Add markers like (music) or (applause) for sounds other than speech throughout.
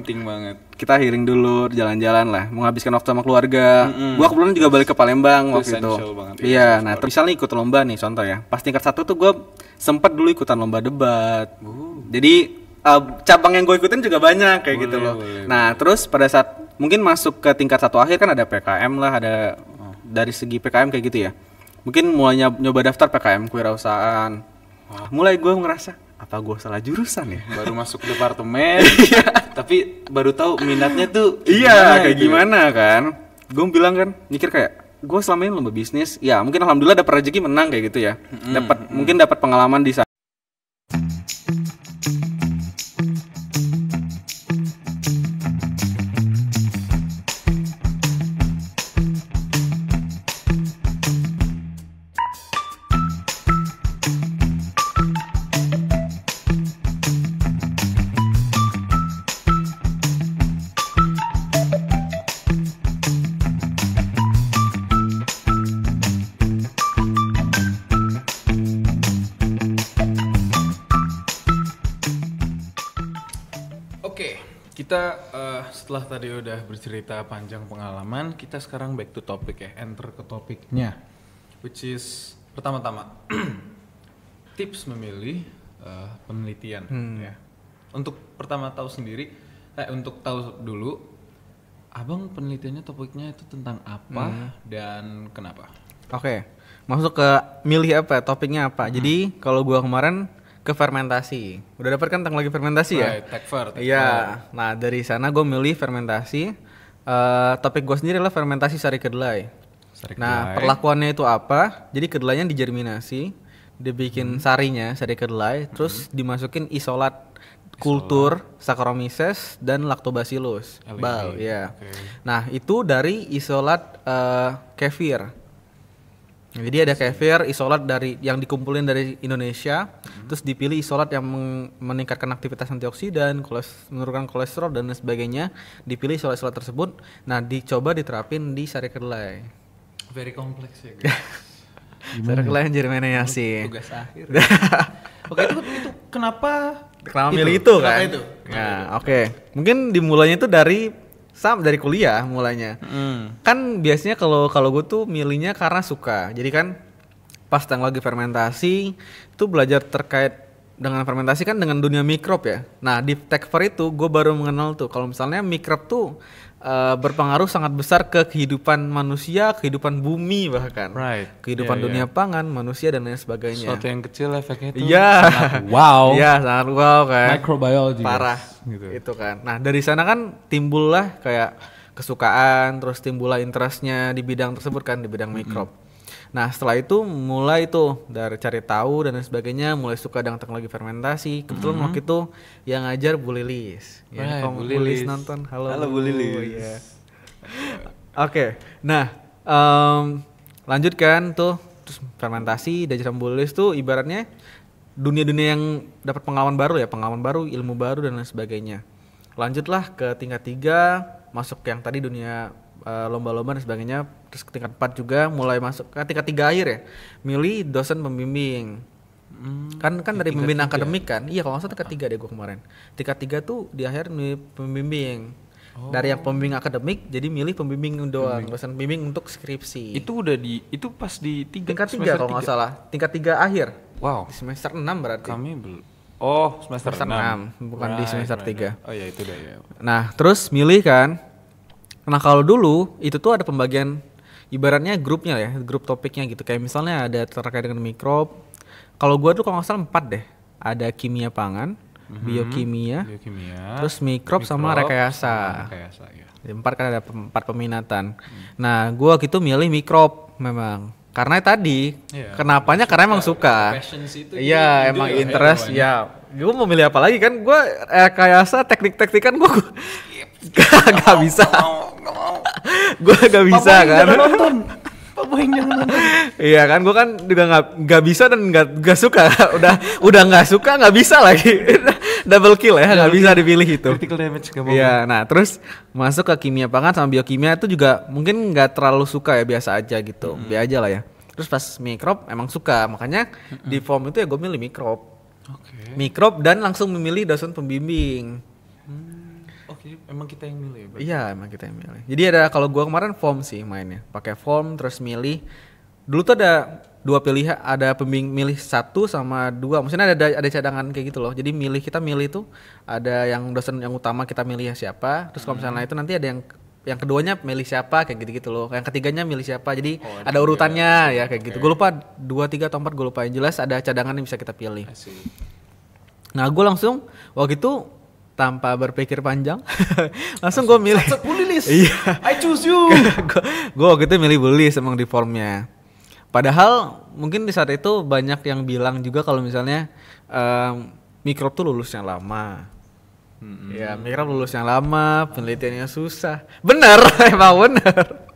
penting banget kita hiring dulu jalan-jalan lah menghabiskan waktu sama keluarga mm-hmm. gua kebetulan juga balik ke Palembang waktu itu iya nah terus misalnya ikut lomba nih contoh ya pas tingkat satu tuh gue sempet dulu ikutan lomba debat uh. jadi uh, cabang yang gue ikutin juga banyak kayak gitu boleh, gitu loh boleh, nah boleh. terus pada saat mungkin masuk ke tingkat satu akhir kan ada PKM lah ada oh. dari segi PKM kayak gitu ya mungkin mulai nyoba daftar PKM kewirausahaan mulai gue ngerasa apa gue salah jurusan ya baru masuk departemen (laughs) iya. tapi baru tahu minatnya tuh iya kayak gitu. gimana kan gue bilang kan mikir kayak gue selama ini lomba bisnis ya mungkin alhamdulillah dapat rezeki menang kayak gitu ya dapat mm -hmm. mungkin dapat pengalaman di sana tadi udah bercerita panjang pengalaman, kita sekarang back to topic ya, enter ke topiknya. Which is pertama-tama (clears throat) tips memilih uh, penelitian hmm. ya. Untuk pertama tahu sendiri, eh untuk tahu dulu Abang penelitiannya topiknya itu tentang apa hmm. dan kenapa? Oke. Okay. Masuk ke milih apa, topiknya apa. Hmm. Jadi kalau gua kemarin ke fermentasi. Udah dapet kan lagi fermentasi ya? right, ya? Iya. Nah dari sana gue milih fermentasi. Uh, topik gue sendiri adalah fermentasi sari kedelai. Sari nah, kedelai. Nah perlakuannya itu apa? Jadi kedelainya dijerminasi, dibikin hmm. sarinya sari kedelai, hmm. terus dimasukin isolat kultur Saccharomyces dan Lactobacillus. Bal, ya. Yeah. Okay. Nah, itu dari isolat uh, kefir. Jadi ada kefir isolat dari yang dikumpulin dari Indonesia, hmm. terus dipilih isolat yang meningkatkan aktivitas antioksidan, koles, menurunkan kolesterol dan sebagainya. Dipilih isolat-isolat tersebut. Nah, dicoba diterapin di sari kedelai. Very complex ya. (laughs) sari kedelai yang jadi ya sih? Tugas akhir. (laughs) Oke, itu, itu kenapa? Kenapa itu? milih itu, itu kan? Kenapa itu? Nah, oke. Mungkin dimulainya itu dari sama dari kuliah mulanya Mm. Kan biasanya kalau kalau gue tuh milihnya karena suka. Jadi kan pas tanggal lagi fermentasi tuh belajar terkait dengan fermentasi kan dengan dunia mikrob ya. Nah di Tech itu gue baru mengenal tuh kalau misalnya mikrob tuh e, berpengaruh sangat besar ke kehidupan manusia, kehidupan bumi bahkan, right. kehidupan yeah, iya. dunia yeah. pangan, manusia dan lain sebagainya. Suatu yang kecil efeknya itu. Iya. Yeah. wow. Iya yeah, sangat wow (laughs) iya, kayak. Microbiology. Parah. Gitu. Itu kan. Nah dari sana kan timbullah kayak kesukaan, terus timbullah interestnya di bidang tersebut kan di bidang mm -hmm. mikrob. Nah setelah itu mulai tuh dari cari tahu dan lain sebagainya, mulai suka dengan teknologi fermentasi. Kebetulan mm -hmm. waktu itu yang ngajar Bu Lilis. Ya, Hai, Bu Lilis. Lilis nonton, halo. Halo Bu Lilis. Oh, Oke, okay. nah um, lanjutkan tuh terus fermentasi dan Bu Lilis tuh ibaratnya dunia-dunia yang dapat pengalaman baru ya, pengalaman baru, ilmu baru dan lain sebagainya. Lanjutlah ke tingkat tiga, masuk yang tadi dunia Eh, lomba-lomba dan sebagainya terus tingkat 4 juga mulai masuk ke tingkat 3 akhir ya milih dosen pembimbing Hmm, kan kan dari pembimbing akademik kan iya kalau nggak salah tingkat tiga deh gue kemarin tingkat tiga tuh di akhir milih pembimbing oh. dari yang oh. pembimbing akademik jadi milih pembimbing doang dosen pembimbing untuk skripsi itu udah di itu pas di tiga tingkat tiga kalau nggak salah tingkat tiga akhir wow di semester enam berarti kami belum Oh, semester, semester enam. enam bukan right, di semester right, tiga Right. Oh ya itu deh ya. Nah, terus milih kan Nah kalau dulu itu tuh ada pembagian ibaratnya grupnya ya, grup topiknya gitu. Kayak misalnya ada terkait dengan mikrob. Kalau gua tuh kalau nggak salah empat deh. Ada kimia pangan, mm-hmm. biokimia, biokimia, terus mikrob, sama rekayasa. rekayasa ya. Empat kan ada empat peminatan. Hmm. Nah gua gitu milih mikrob memang. Karena tadi, ya, kenapanya karena emang suka. Iya, emang iya, interest. Iya, ya, gue mau milih apa lagi kan? Gue rekayasa teknik-teknik kan gue gak, gak bisa gue gak (laughs) bisa Papa kan nonton Papa (laughs) iya kan gue kan juga gak, gak bisa dan gak, gak suka (laughs) udah udah gak suka gak bisa lagi double kill ya gak bisa dipilih itu critical damage gak iya, nah terus masuk ke kimia pangan sama biokimia itu juga mungkin gak terlalu suka ya biasa aja gitu hmm. biasa aja lah ya terus pas mikrob emang suka makanya hmm. di form itu ya gue milih mikrob okay. mikrob dan langsung memilih dosen pembimbing hmm. Jadi emang kita yang milih Iya emang kita yang milih. Jadi ada kalau gua kemarin form sih mainnya, pakai form terus milih. Dulu tuh ada dua pilihan, ada pemilih milih satu sama dua. Maksudnya ada ada cadangan kayak gitu loh. Jadi milih kita milih tuh ada yang dosen yang utama kita milih ya siapa. Terus kalau misalnya hmm. itu nanti ada yang yang keduanya milih siapa kayak gitu-gitu loh. Yang ketiganya milih siapa. Jadi oh, ada ya? urutannya ya, ya kayak okay. gitu. Gue lupa dua tiga atau empat gue lupa yang jelas ada cadangan yang bisa kita pilih. Nah gue langsung waktu itu tanpa berpikir panjang (laughs) langsung gue milih bulilis (laughs) iya I choose you (laughs) gue waktu itu milih bulilis emang di formnya padahal mungkin di saat itu banyak yang bilang juga kalau misalnya um, ehm, mikrob tuh lulusnya lama mm -hmm. ya mikrob lulusnya lama penelitiannya susah bener emang bener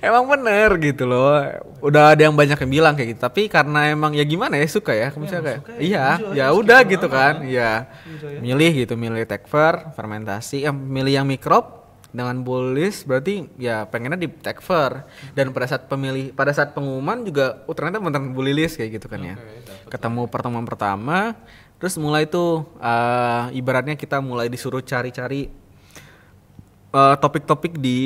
emang bener gitu loh udah ada yang banyak yang bilang kayak gitu tapi karena emang ya gimana ya suka ya iya, kamu ya, kayak iya ya udah gitu kan iya ya. milih gitu milih tekfer fermentasi yang eh, milih yang mikrob dengan bullish berarti ya pengennya di tekfer dan pada saat pemilih pada saat pengumuman juga oh ternyata beneran bulilis kayak gitu kan ya ketemu pertemuan pertama terus mulai tuh uh, ibaratnya kita mulai disuruh cari-cari eh, topik-topik uh, topik -topik di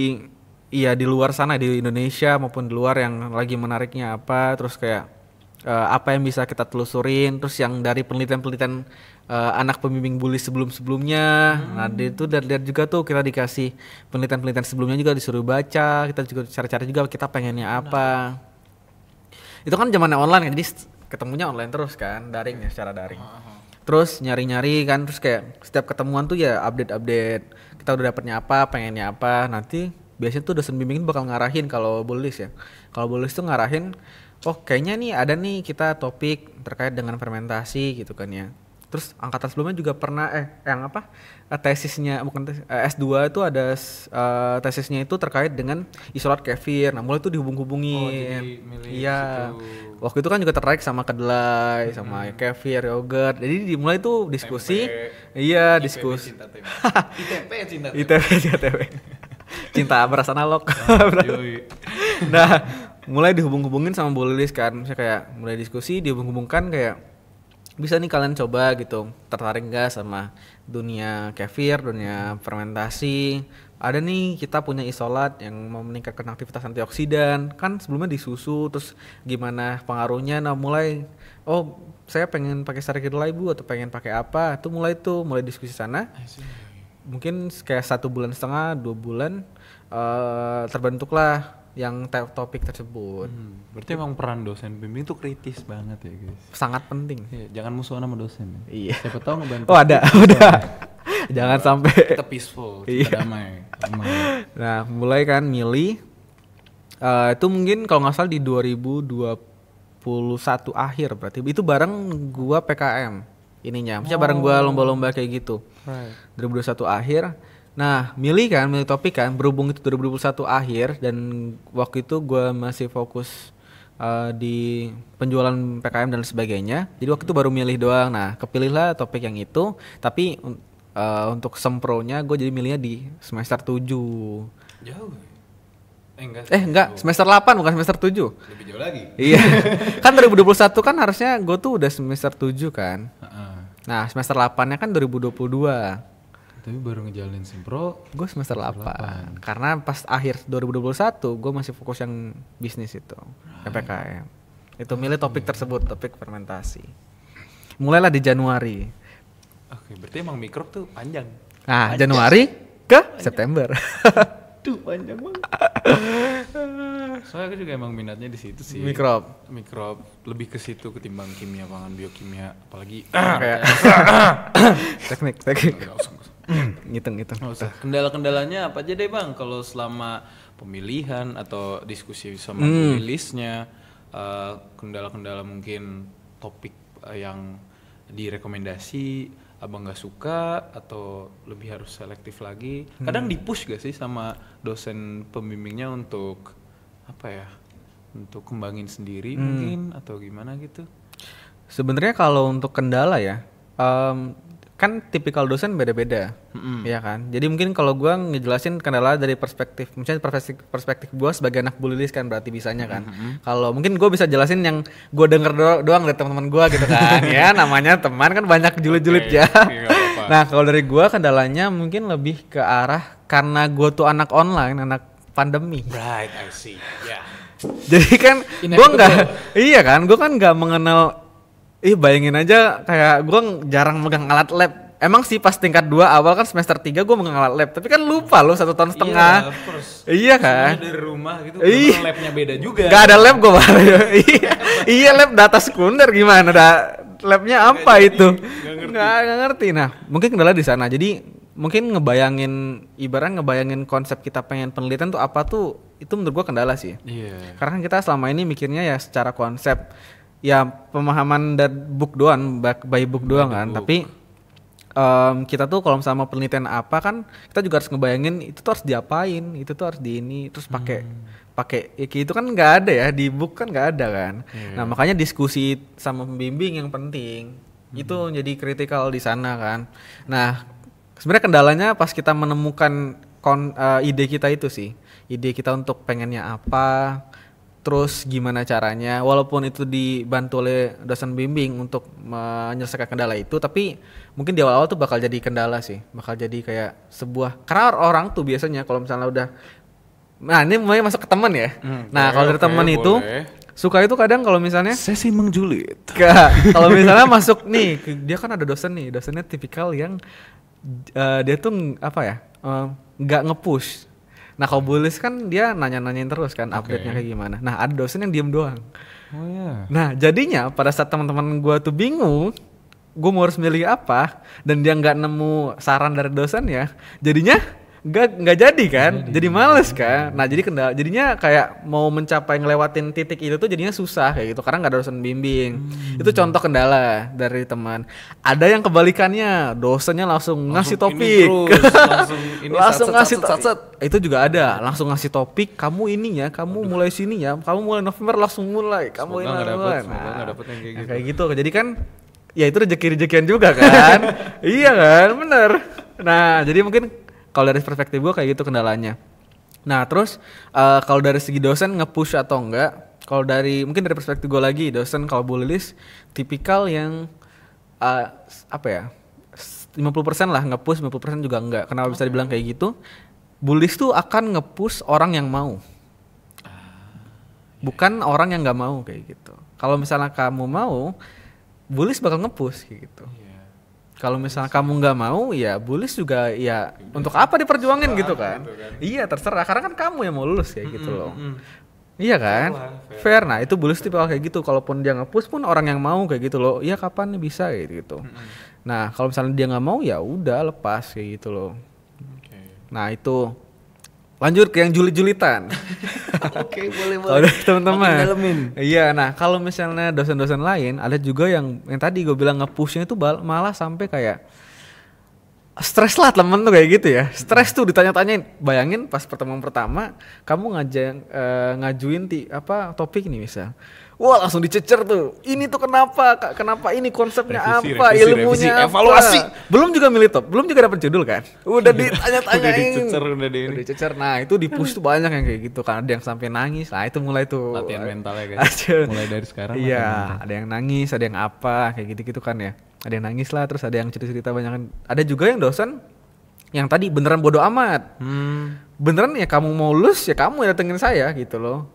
iya di luar sana di Indonesia maupun di luar yang lagi menariknya apa terus kayak uh, apa yang bisa kita telusurin terus yang dari penelitian-penelitian uh, anak pembimbing bully sebelum-sebelumnya hmm. nah di itu dari lihat juga tuh kita dikasih penelitian-penelitian sebelumnya juga disuruh baca kita juga cari-cari juga kita pengennya apa nah. itu kan zamannya online jadi ketemunya online terus kan daringnya secara daring terus nyari-nyari kan terus kayak setiap ketemuan tuh ya update-update kita udah dapetnya apa pengennya apa nanti biasanya tuh dosen bimbing itu bakal ngarahin kalau bolis ya kalau bolis tuh ngarahin oh kayaknya nih ada nih kita topik terkait dengan fermentasi gitu kan ya terus angkatan sebelumnya juga pernah eh yang apa eh, tesisnya bukan tesis, eh, S2 itu ada uh, tesisnya itu terkait dengan isolat kefir nah mulai itu dihubung-hubungi oh, iya Itu. waktu itu kan juga tertarik sama kedelai hmm. sama kefir yogurt jadi dimulai itu diskusi tempe, iya IPB diskusi cinta ITP (laughs) cinta ITP cinta cinta berasa analog (laughs) ah, nah mulai dihubung-hubungin sama Bu Lilis kan saya kayak mulai diskusi dihubung-hubungkan kayak bisa nih kalian coba gitu tertarik gak sama dunia kefir dunia fermentasi ada nih kita punya isolat yang mau meningkatkan aktivitas antioksidan kan sebelumnya di susu terus gimana pengaruhnya nah mulai oh saya pengen pakai sari kedelai bu atau pengen pakai apa Itu mulai tuh mulai diskusi sana mungkin kayak satu bulan setengah dua bulan uh, terbentuklah yang topik tersebut. Hmm, berarti emang peran dosen bimbing itu kritis banget ya guys. Sangat penting. Iya, jangan musuhan sama dosen. Ya. Iya. Siapa tahu ngebantu. (laughs) Oh ada, (laughs) ada. jangan nah, sampai. Kita peaceful, kita iya. damai. damai. (laughs) Nah mulai kan milih. Uh, itu mungkin kalau nggak salah di 2021 akhir berarti itu bareng gua PKM ininya. Maksudnya oh. bareng gua oh. lomba-lomba kayak gitu. Right. 2021 akhir. Nah, milih kan, milih topik kan, berhubung itu 2021 akhir dan waktu itu gue masih fokus uh, di penjualan PKM dan sebagainya. Jadi waktu itu baru milih doang. Nah, kepilihlah topik yang itu, tapi uh, untuk sempronya gue jadi milihnya di semester 7. Jauh. Eh enggak. Eh, semester 8 bukan semester 7. Lebih jauh lagi. Iya. (laughs) kan 2021 kan harusnya gue tuh udah semester 7 kan. Uh -uh. Nah, semester 8-nya kan 2022. Tapi baru ngejalanin Simpro gue semester, 8. 8. Karena pas akhir 2021 gue masih fokus yang bisnis itu, right. PPKM. Itu milih topik hmm. tersebut, topik fermentasi. Mulailah di Januari. Oke, berarti emang mikro tuh panjang. Nah, panjang. Januari ke panjang. September. (laughs) Aduh panjang banget. Soalnya aku juga emang minatnya di situ sih. Mikrob. Mikrob lebih ke situ ketimbang kimia pangan biokimia apalagi kayak (coughs) teknik teknik. Ngitung ngitung. Kendala-kendalanya apa aja deh bang kalau selama pemilihan atau diskusi sama hmm. Eh, kendala-kendala mungkin topik eh, yang direkomendasi abang nggak suka atau lebih harus selektif lagi hmm. kadang hmm. dipush gak sih sama dosen pembimbingnya untuk apa ya untuk kembangin sendiri hmm. mungkin atau gimana gitu sebenarnya kalau untuk kendala ya um, kan tipikal dosen beda-beda, mm-hmm. ya kan. Jadi mungkin kalau gue ngejelasin kendala dari perspektif, misalnya perspektif, perspektif gue sebagai anak bulilis kan berarti bisanya kan. Mm-hmm. Kalau mungkin gue bisa jelasin yang gue denger do- doang dari teman-teman gue gitu kan, (laughs) ya namanya teman kan banyak julid-julid okay, ya. Iya, nah kalau dari gue kendalanya mungkin lebih ke arah karena gue tuh anak online, anak pandemi. Right, I see. Yeah. (laughs) Jadi kan gue nggak, ya? iya kan, gue kan nggak mengenal Ih bayangin aja kayak gue jarang megang alat lab. Emang sih pas tingkat 2 awal kan semester 3 gue megang alat lab, tapi kan lupa loh satu tahun setengah. Iya, iya kan? Dari rumah gitu. Iya. Labnya beda juga. Gak ada lab gue malah. (laughs) iya, iya lab data sekunder gimana? Da labnya apa gak itu? Jadi, gak ngerti. Gak, gak ngerti. Nah mungkin kendala di sana. Jadi mungkin ngebayangin ibarat ngebayangin konsep kita pengen penelitian tuh apa tuh itu menurut gue kendala sih. Iya. Yeah. Karena kan kita selama ini mikirnya ya secara konsep ya pemahaman dari book doang by book doang by kan tapi um, kita tuh kalau sama penelitian apa kan kita juga harus ngebayangin itu tuh harus diapain itu tuh harus di ini terus pakai hmm. pakai ya, itu kan nggak ada ya di book kan nggak ada kan yeah. nah makanya diskusi sama pembimbing yang penting hmm. itu jadi kritikal di sana kan nah sebenarnya kendalanya pas kita menemukan kon, uh, ide kita itu sih ide kita untuk pengennya apa terus gimana caranya walaupun itu dibantu oleh dosen bimbing untuk menyelesaikan kendala itu tapi mungkin di awal-awal tuh bakal jadi kendala sih bakal jadi kayak sebuah karena orang tuh biasanya kalau misalnya udah nah ini mulai masuk ke teman ya hmm, nah kalau dari temen teman itu suka itu kadang kalau misalnya sesi menjulit kalau misalnya masuk nih dia kan ada dosen nih dosennya tipikal yang uh, dia tuh apa ya eh, nggak uh, ngepush Nah kalau bullies kan dia nanya-nanyain terus kan okay. update-nya kayak gimana. Nah ada dosen yang diem doang. Oh iya. Yeah. Nah jadinya pada saat teman-teman gue tuh bingung, gue mau harus milih apa dan dia nggak nemu saran dari dosen ya, jadinya nggak nggak jadi kan jadi, jadi males kan nah jadi kendala jadinya kayak mau mencapai ngelewatin titik itu tuh jadinya susah kayak gitu karena nggak ada dosen bimbing hmm. itu contoh kendala dari teman ada yang kebalikannya dosennya langsung, langsung ngasih topik ini terus, (laughs) langsung, ini langsung -sat, ngasih sat -sat. itu juga ada langsung ngasih topik kamu ini ya kamu Aduh. mulai sininya kamu mulai November langsung mulai kamu ini nah, kayak, nah, gitu. kayak gitu jadi kan ya itu rezeki rezekian juga kan (laughs) iya kan bener nah jadi mungkin kalau dari perspektif gue kayak gitu kendalanya. Nah terus uh, kalau dari segi dosen ngepush atau enggak? Kalau dari mungkin dari perspektif gue lagi dosen kalau Bu Lilis tipikal yang uh, apa ya 50% lah nge ngepush 50% juga enggak. Kenapa bisa dibilang kayak gitu? Bulis tuh akan nge-push orang yang mau. Ah, Bukan iya. orang yang nggak mau kayak gitu. Kalau misalnya kamu mau, Bulis bakal nge-push kayak gitu. Yeah kalau misalnya kamu nggak mau ya bulis juga ya untuk apa diperjuangin terserah, gitu kan? gitu kan iya terserah karena kan kamu yang mau lulus ya mm -hmm. gitu loh mm -hmm. Iya kan? Fair, fair. fair. Nah, itu bulis tipe kayak gitu. Kalaupun dia ngepush pun orang yang mau kayak gitu loh. Iya kapan nih bisa gitu. Mm -hmm. Nah, kalau misalnya dia nggak mau ya udah lepas kayak gitu loh. Okay. Nah, itu Lanjut ke yang juli-julitan. (laughs) Oke, boleh boleh. (laughs) teman-teman. Iya, nah kalau misalnya dosen-dosen lain ada juga yang yang tadi gue bilang ngepushnya itu malah sampai kayak stres lah temen tuh kayak gitu ya stres tuh ditanya-tanyain bayangin pas pertemuan pertama kamu ngajak uh, eh, ngajuin ti apa topik nih misal Wah langsung dicecer tuh. Ini tuh kenapa? Kak? Kenapa ini konsepnya revisi, apa? Revisi, ilmunya revisi, apa? evaluasi. Belum juga top. belum juga dapat judul kan? Udah iya. ditanya-tanyain. udah dicecer, udah di Udah dicecer. Nah, itu di push tuh banyak yang kayak gitu Karena Ada yang sampai nangis. Nah, itu mulai tuh latihan mental ya guys. mulai dari sekarang. Iya, ada yang nangis, ada yang apa, kayak gitu-gitu kan ya. Ada yang nangis lah, terus ada yang cerita-cerita banyak kan. Ada juga yang dosen yang tadi beneran bodoh amat. Hmm. Beneran ya kamu mau lulus ya kamu yang datengin saya gitu loh.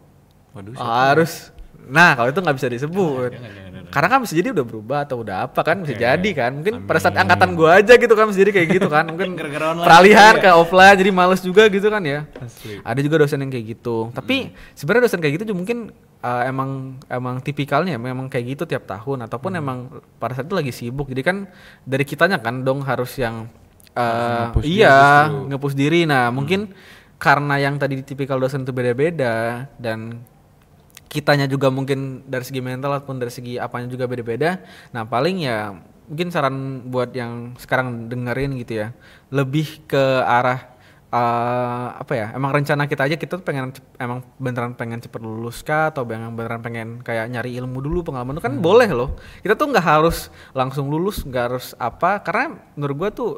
Waduh, harus Nah, kalau itu nggak bisa disebut. jangan, nah, jangan, Karena kan bisa jadi udah berubah atau udah apa kan bisa okay, jadi kan. Mungkin amin. pada saat angkatan gue aja gitu kan bisa jadi kayak gitu kan. Mungkin (laughs) peralihan ke ya. offline jadi males juga gitu kan ya. Asli. Ada juga dosen yang kayak gitu. Tapi hmm. sebenarnya dosen kayak gitu juga mungkin uh, emang emang tipikalnya ya, memang kayak gitu tiap tahun ataupun hmm. emang pada saat itu lagi sibuk. Jadi kan dari kitanya kan dong harus yang eh, uh, nge iya ngepus diri. Nah, hmm. mungkin karena yang tadi tipikal dosen itu beda-beda dan kitanya juga mungkin dari segi mental ataupun dari segi apanya juga beda-beda. Nah paling ya mungkin saran buat yang sekarang dengerin gitu ya, lebih ke arah uh, apa ya? Emang rencana kita aja kita tuh pengen emang beneran pengen cepet lulus kah atau beneran beneran pengen kayak nyari ilmu dulu pengalaman itu kan hmm. boleh loh. Kita tuh nggak harus langsung lulus, nggak harus apa karena menurut gua tuh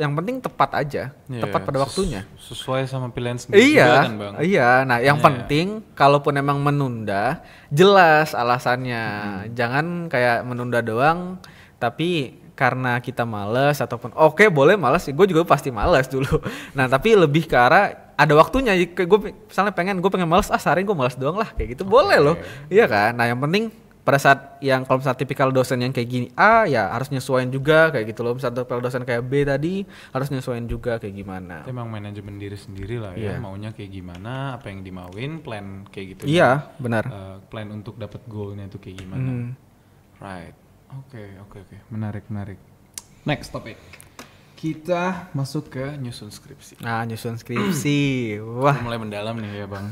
yang penting tepat aja, yeah, tepat pada waktunya. Sesuai sama pilihan sendiri. Iya, kan bang. iya. Nah, yang yeah. penting kalaupun emang menunda, jelas alasannya. Hmm. Jangan kayak menunda doang, tapi karena kita males ataupun oke okay, boleh males, gue juga pasti males dulu. (laughs) Nah, tapi lebih ke arah ada waktunya. Gue misalnya pengen, gue pengen males, ah sehari gue males doang lah, kayak gitu okay. boleh loh, iya kan. Nah, yang penting pada saat yang kalau misalnya tipikal dosen yang kayak gini A ya harus nyesuaiin juga kayak gitu loh misalnya tipikal dosen kayak B tadi harus nyesuaiin juga kayak gimana emang manajemen diri sendiri lah yeah. ya iya. maunya kayak gimana apa yang dimauin plan kayak gitu iya yeah, benar uh, plan untuk dapat goalnya itu kayak gimana mm. right oke okay, oke okay, oke okay. menarik menarik next topic kita masuk ke nyusun skripsi nah nyusun skripsi wah mulai mendalam nih ya bang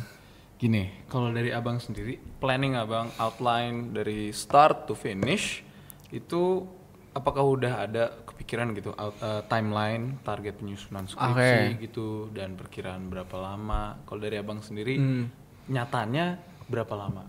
Gini, kalau dari abang sendiri, planning abang outline dari start to finish itu apakah udah ada kepikiran gitu out, uh, timeline, target penyusunan skripsi okay. gitu dan perkiraan berapa lama? Kalau dari abang sendiri, hmm. nyatanya berapa lama?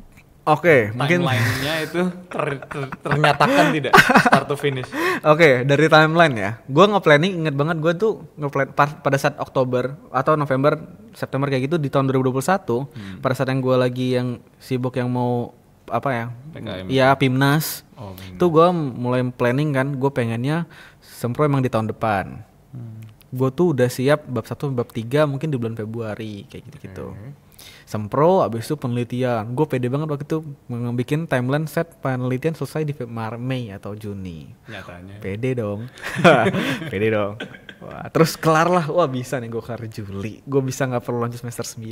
Oke, okay, mungkin timelinenya itu ter, ter, ternyatakan tidak start to finish. (laughs) Oke, okay, dari timeline ya. Gue nge-planning inget banget gue tuh nge-plan pada saat Oktober atau November, September kayak gitu di tahun 2021, hmm. pada saat yang gue lagi yang sibuk yang mau apa ya? PKM. Ya, Pimnas. Oh, Tuh gue mulai planning kan, gue pengennya sempro emang di tahun depan. Hmm. Gue tuh udah siap bab satu, bab tiga mungkin di bulan Februari kayak gitu-gitu. Okay sempro abis itu penelitian gue pede banget waktu itu bikin timeline set penelitian selesai di Mei atau Juni nyatanya pede dong (laughs) (laughs) pede dong wah terus kelar lah wah bisa nih gue kelar Juli gue bisa nggak perlu lanjut semester 9 (laughs)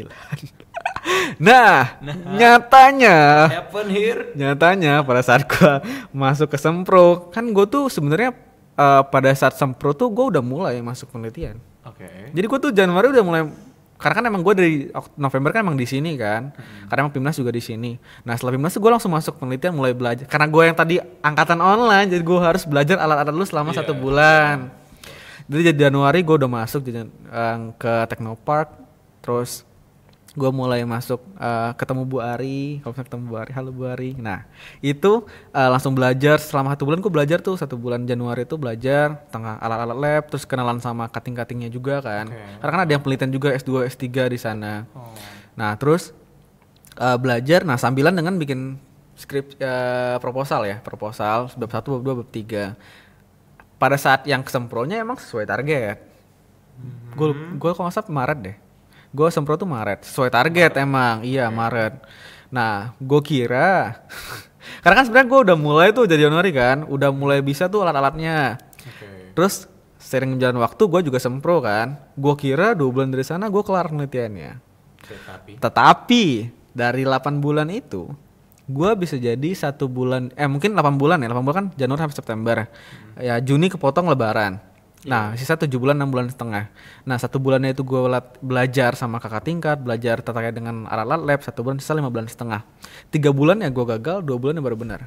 nah, nah nyatanya here nyatanya pada saat gue masuk ke sempro kan gue tuh sebenarnya uh, pada saat sempro tuh gue udah mulai masuk penelitian Oke. Okay. Jadi gue tuh Januari udah mulai karena kan emang gue dari November kan emang di sini kan hmm. karena emang Pimnas juga di sini nah setelah Pimnas gue langsung masuk penelitian mulai belajar karena gue yang tadi angkatan online jadi gue harus belajar alat-alat lu selama yeah. satu bulan yeah. jadi Januari gue udah masuk jadi, eh, ke Technopark terus gue mulai masuk uh, ketemu Bu Ari kalau misalnya ketemu Bu Ari halo Bu Ari nah itu uh, langsung belajar selama satu bulan gue belajar tuh satu bulan Januari itu belajar tengah alat-alat lab terus kenalan sama kating-katingnya juga kan okay. karena kan ada yang penelitian juga S2 S3 di sana oh. nah terus uh, belajar nah sambilan dengan bikin skrip uh, proposal ya proposal bab satu bab dua bab tiga pada saat yang kesempronya emang sesuai target gue gue kok nggak salah Maret deh gue semprot tuh Maret sesuai target Maret. emang iya Maret nah gue kira (laughs) karena kan sebenarnya gue udah mulai tuh jadi Januari kan udah mulai bisa tuh alat-alatnya okay. terus sering jalan waktu gue juga sempro kan gue kira dua bulan dari sana gue kelar penelitiannya tetapi tetapi dari 8 bulan itu gue bisa jadi satu bulan eh mungkin 8 bulan ya 8 bulan kan Januari sampai September hmm. ya Juni kepotong Lebaran Iya. Nah, sisa tujuh bulan, enam bulan setengah. Nah, satu bulannya itu gue belajar sama kakak tingkat, belajar terkait dengan alat lab, satu bulan sisa lima bulan setengah. Tiga bulan ya gue gagal, dua bulan ya baru benar.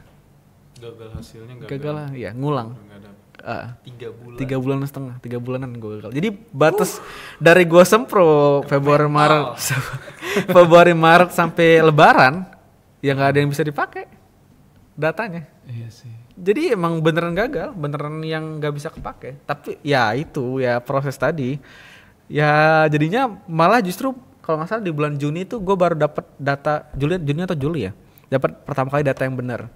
Gagal hasilnya gagal. Gagal lah, ya ngulang. Uh, tiga bulan tiga bulan setengah tiga bulanan gue gagal jadi batas uh. dari gue sempro Februari Maret (laughs) Februari Maret sampai Lebaran yang nggak ada yang bisa dipakai datanya iya sih jadi emang beneran gagal beneran yang nggak bisa kepake tapi ya itu ya proses tadi ya jadinya malah justru kalau nggak salah di bulan Juni itu gue baru dapat data Juli Juni atau Juli ya dapat pertama kali data yang benar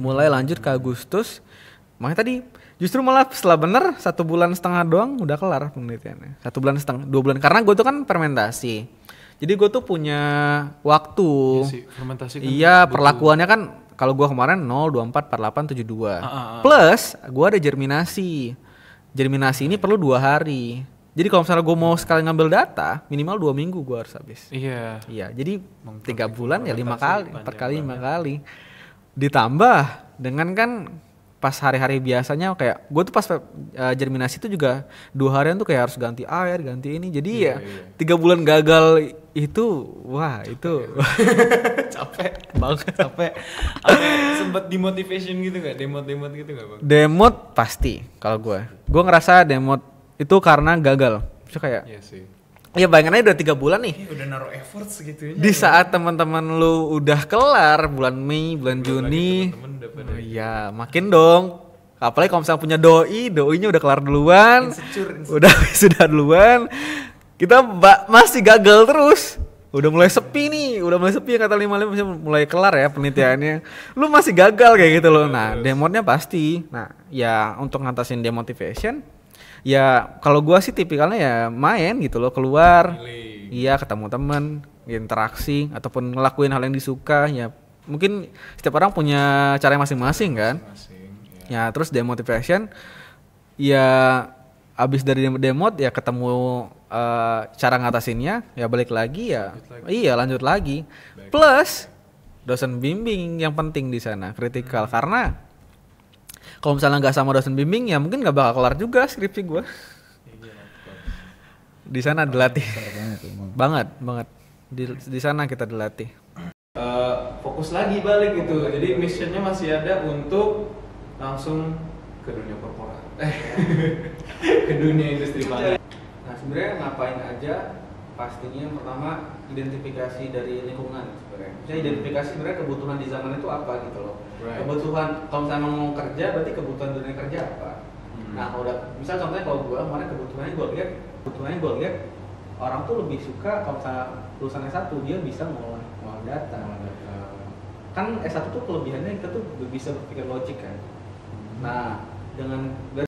mulai lanjut ke Agustus makanya tadi justru malah setelah bener satu bulan setengah doang udah kelar penelitiannya satu bulan setengah dua bulan karena gue tuh kan fermentasi jadi gue tuh punya waktu iya, kan iya perlakuannya kan kalau gua kemarin 0244872. Uh, uh, uh. Plus gua ada germinasi. Germinasi ini perlu dua hari. Jadi kalau misalnya gua mau sekali ngambil data, minimal dua minggu gua harus habis. Iya. Iya. Jadi tiga bulan ya lima kali, empat kali, ya, lima ya. kali. Ditambah dengan kan pas hari-hari biasanya kayak gue tuh pas uh, germinasi itu juga dua harian tuh kayak harus ganti air ganti ini jadi iya, ya iya. tiga bulan gagal itu wah itu (laughs) capek banget capek sempat demotivation gitu gak demot demot gitu gak bang demot pasti kalau gue gue ngerasa demot itu karena gagal bisa kayak iya Ya bayangannya udah tiga bulan nih. Ya, udah naruh effort segitu. Ya. Di saat teman-teman lu udah kelar bulan Mei, bulan, bulan Juni. Oh gitu. iya, makin dong. Apalagi kalau misalnya punya doi, doinya udah kelar duluan. Insecure, insecure. Udah (laughs) sudah duluan. Kita ba- masih gagal terus. Udah mulai sepi nih, udah mulai sepi ya kata lima lima mulai kelar ya penelitiannya. lu masih gagal kayak gitu loh. Iya, nah, demotnya pasti. Nah, ya untuk ngatasin demotivation, ya kalau gua sih tipikalnya ya main gitu loh keluar iya ketemu temen interaksi ataupun ngelakuin hal yang disuka ya mungkin setiap orang punya cara masing-masing kan masing, ya. ya terus demotivation ya abis dari demot ya ketemu uh, cara ngatasinnya ya balik lagi ya lanjut lagi. iya lanjut lagi Back. plus dosen bimbing yang penting di sana kritikal hmm. karena kalau misalnya nggak sama dosen bimbing ya mungkin nggak bakal kelar juga skripsi gue di sana dilatih banget banget di, di sana kita dilatih uh, fokus lagi balik gitu jadi missionnya masih ada untuk langsung ke dunia korporat eh, (laughs) ke dunia industri banget nah sebenarnya ngapain aja pastinya yang pertama identifikasi dari lingkungan sebenarnya saya identifikasi sebenarnya kebutuhan di zaman itu apa gitu loh right. kebutuhan kalau misalnya mau kerja berarti kebutuhan dunia kerja apa hmm. nah kalau udah misal contohnya kalau gue kemarin kebutuhannya gue lihat kebutuhannya gue lihat orang tuh lebih suka kalau misalnya lulusan S1 dia bisa mengolah mengolah data, data kan S1 tuh kelebihannya kita tuh bisa berpikir logik kan hmm. nah dengan